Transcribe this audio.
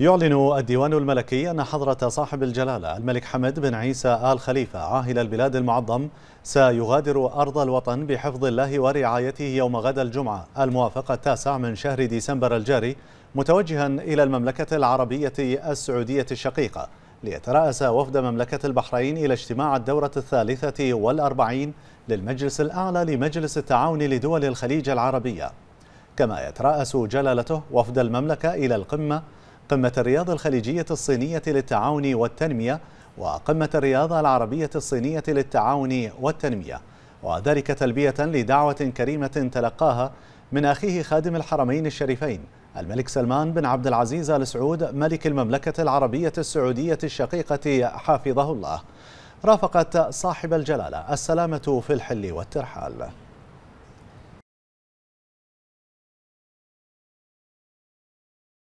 يعلن الديوان الملكي أن حضرة صاحب الجلالة الملك حمد بن عيسى آل خليفة عاهل البلاد المعظم سيغادر أرض الوطن بحفظ الله ورعايته يوم غدا الجمعة الموافق التاسع من شهر ديسمبر الجاري متوجها إلى المملكة العربية السعودية الشقيقة ليترأس وفد مملكة البحرين إلى اجتماع الدورة الثالثة والأربعين للمجلس الأعلى لمجلس التعاون لدول الخليج العربية كما يترأس جلالته وفد المملكة إلى القمة قمة الرياض الخليجية الصينية للتعاون والتنمية وقمة الرياض العربية الصينية للتعاون والتنمية وذلك تلبية لدعوة كريمة تلقاها من أخيه خادم الحرمين الشريفين الملك سلمان بن عبد العزيز آل سعود ملك المملكة العربية السعودية الشقيقة حافظه الله رافقت صاحب الجلالة السلامة في الحل والترحال